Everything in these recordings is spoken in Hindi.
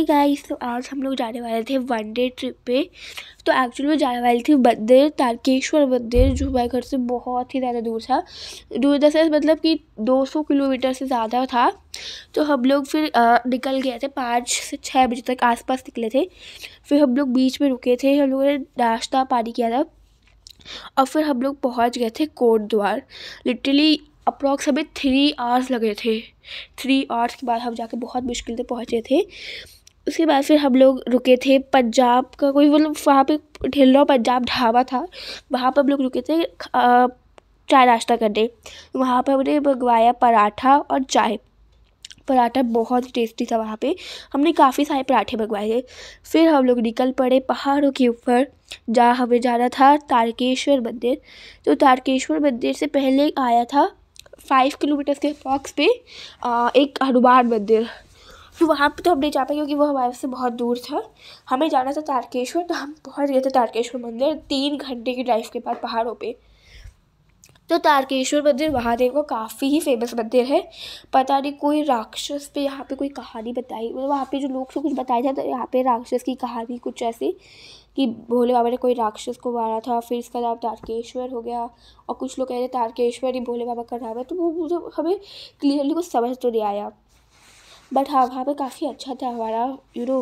हे गाइस तो आज हम लोग जाने वाले थे वन डे ट्रिप पे तो एक्चुअली मैं जाने वाली थी मंदिर तारकेश्वर मंदिर जो हमारे घर से बहुत ही ज़्यादा दूर था दूर दरअसल मतलब कि 200 किलोमीटर से ज़्यादा था तो हम लोग फिर आ, निकल गए थे पाँच से छः बजे तक आसपास निकले थे फिर हम लोग बीच में रुके थे हम लोगों ने नाश्ता पानी किया था और फिर हम लोग पहुँच गए थे कोट द्वार लिटरली अप्रॉक्स हमें थ्री आवर्स लगे थे थ्री आवर्स के बाद हम जाके बहुत मुश्किल से पहुँचे थे उसके बाद फिर हम लोग रुके थे पंजाब का कोई मतलब वहाँ पर ढिल्लो पंजाब ढाबा था वहाँ पर हम लोग रुके थे चाय नाश्ता करने वहाँ पर हमने मंगवाया पराठा और चाय पराठा बहुत ही टेस्टी था वहाँ पे हमने काफ़ी सारे पराठे मंगवाए थे फिर हम लोग निकल पड़े पहाड़ों के ऊपर जहाँ हमें जाना था तारकेश्वर मंदिर तो तारकेश्वर मंदिर से पहले आया था फाइव किलोमीटर्स के फॉक्स पे एक हनुमान मंदिर फिर तो वहाँ पर तो हम नहीं जा पाए क्योंकि वो हमारे से बहुत दूर था हमें जाना था तारकेश्वर तो हम पहुँच गए थे तारकेश्वर मंदिर तीन घंटे की ड्राइव के बाद पहाड़ों पर तो तारकेश्वर मंदिर महादेव का काफ़ी ही फेमस मंदिर है पता नहीं कोई राक्षस पे यहाँ पे कोई कहानी बताई मतलब वहाँ पे जो लोग से कुछ बताया था तो यहाँ पे राक्षस की कहानी कुछ ऐसी कि भोले बाबा ने कोई राक्षस को मारा था फिर इसका नाम तारकेश्वर हो गया और कुछ लोग कह रहे तारकेश्वर ही भोले बाबा का नाम है तो वो मुझे हमें क्लियरली कुछ समझ तो नहीं आया बट हाँ वहाँ पर काफ़ी अच्छा था हमारा यू नो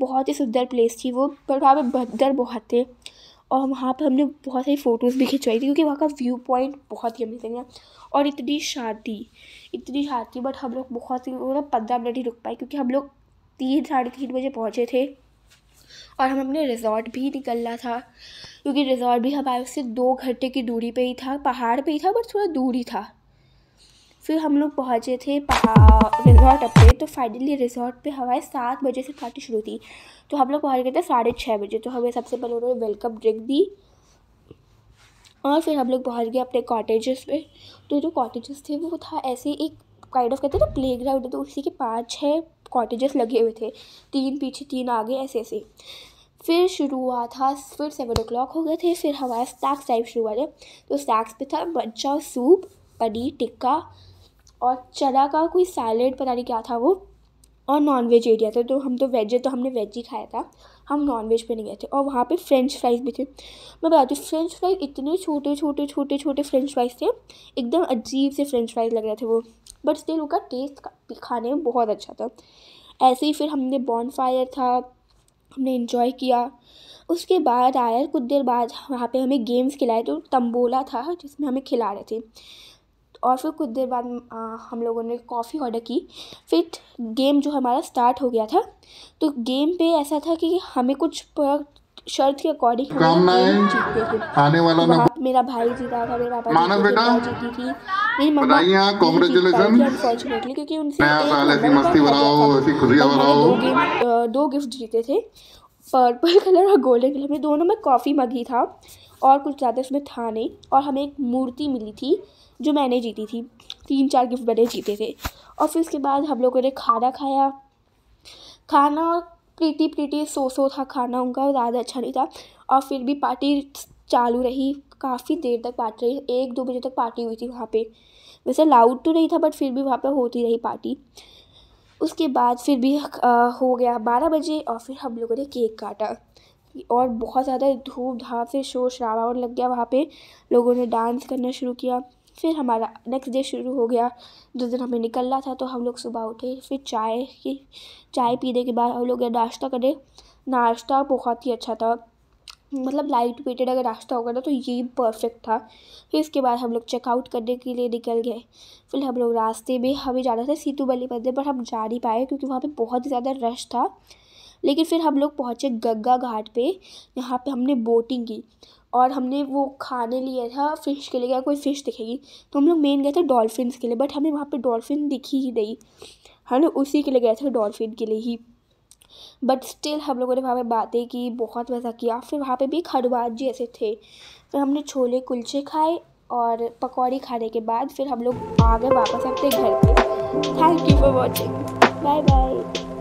बहुत ही सुंदर प्लेस थी वो बट वहाँ पर बंदर बहुत थे और वहाँ पर हमने बहुत सारी फ़ोटोज़ भी खिंचवाई थी क्योंकि वहाँ का व्यू पॉइंट बहुत ही अमेजिंग है और इतनी शांति इतनी शांति बट हम लोग बहुत ही मतलब पंद्रह मिनट ही रुक पाए क्योंकि हम लोग तीन साढ़े तीन बजे पहुँचे थे और हम अपने रिजॉर्ट भी निकलना था क्योंकि रिजॉर्ट भी हमारे उससे दो घंटे की दूरी पे ही था पहाड़ पे ही था बट थोड़ा दूर ही था फिर हम लोग पहुँचे थे रिजॉर्ट पे तो फाइनली रिजॉर्ट पे हमारे सात बजे से पार्टी शुरू थी तो हम लोग पहुँच गए थे साढ़े छः बजे तो हमें सबसे पहले उन्होंने वेलकम ड्रिंक दी और फिर हम लोग पहुँच गए अपने कॉटेजेस पे तो जो कॉटेजेस थे वो था ऐसे एक काइंड ऑफ कहते हैं ना प्ले ग्राउंड तो उसी के पाँच छः कॉटेजेस लगे हुए थे तीन पीछे तीन आगे ऐसे ऐसे फिर शुरू हुआ था फिर सेवन ओ हो गए थे फिर हमारा स्नैक्स टाइप शुरू हुआ था तो स्नैक्स पे था मंचा सूप पनीर टिक्का और चना का कोई सैलेड पता नहीं क्या था वो और नॉन वेज एरिया था तो हम तो वेज है तो हमने वेज ही खाया था हम नॉन वेज पर नहीं गए थे और वहाँ पे फ्रेंच फ्राइज भी थे मैं बताती हूँ फ्रेंच फ्राइज इतने छोटे छोटे छोटे छोटे फ्रेंच फ्राइज थे एकदम अजीब से फ्रेंच फ्राइज लग रहे थे वो बट स्टिल उनका टेस्ट खाने में बहुत अच्छा था ऐसे ही फिर हमने बॉन फायर था हमने इन्जॉय किया उसके बाद आया कुछ देर बाद वहाँ पे हमें गेम्स खिलाए तो तंबोला था जिसमें हमें खिला रहे थे और फिर कुछ देर बाद आ, हम लोगों ने कॉफ़ी ऑर्डर की फिर गेम जो हमारा स्टार्ट हो गया था तो गेम पे ऐसा था कि हमें कुछ शर्त के अकॉर्डिंग जीतते थे आने वाला ना मेरा भाई जीता था मेरे पापा मानव बेटा जीती थी मेरी मम्मा कॉन्ग्रेचुलेसन अनफॉर्चुनेटली क्योंकि उनसे ऐसी मस्ती बनाओ ऐसी खुशियां बनाओ दो गिफ्ट जीते थे पर्पल कलर और गोल्डन कलर में दोनों में कॉफ़ी मग ही था और कुछ ज़्यादा उसमें था नहीं और हमें एक मूर्ति मिली थी जो मैंने जीती थी तीन चार गिफ्ट मैंने जीते थे और फिर उसके बाद हम लोगों ने खाना खाया खाना प्रीटी प्रीटी सो सो था खाना उनका ज़्यादा अच्छा नहीं था और फिर भी पार्टी चालू रही काफ़ी देर तक पार्टी रही एक दो बजे तक पार्टी हुई थी वहाँ पे वैसे लाउड तो नहीं था बट फिर भी वहाँ पे होती रही पार्टी उसके बाद फिर भी हो गया बारह बजे और फिर हम लोगों ने केक काटा और बहुत ज़्यादा धूप धाम से शोर शराबा और लग गया वहाँ पे लोगों ने डांस करना शुरू किया फिर हमारा नेक्स्ट डे शुरू हो गया जिस दिन हमें निकलना था तो हम लोग सुबह उठे फिर चाय की चाय पीने के बाद हम लोग नाश्ता करे नाश्ता बहुत ही अच्छा था मतलब लाइट वेटेड अगर रास्ता होगा ना तो ये परफेक्ट था फिर इसके बाद हम लोग चेकआउट करने के लिए निकल गए फिर हम लोग रास्ते में हमें जाना था सीतू बली मंदिर पर हम जा नहीं पाए क्योंकि वहाँ पे बहुत ही ज़्यादा रश था लेकिन फिर हम लोग पहुँचे गंगा घाट पे यहाँ पे हमने बोटिंग की और हमने वो खाने लिया था फ़िश के लिए क्या कोई फ़िश दिखेगी तो हम लोग मेन गए थे डॉल्फिन के लिए बट हमें वहाँ पर डॉल्फिन दिखी ही नहीं हम लोग उसी के लिए गए थे डॉल्फिन के लिए ही बट स्टिल हम लोगों ने वहाँ पे बातें की बहुत मज़ा किया फिर वहाँ पे भी खड़ुआत जी ऐसे थे फिर हमने छोले कुलचे खाए और पकौड़ी खाने के बाद फिर हम लोग आ गए वापस अपने घर पे thank you for watching bye bye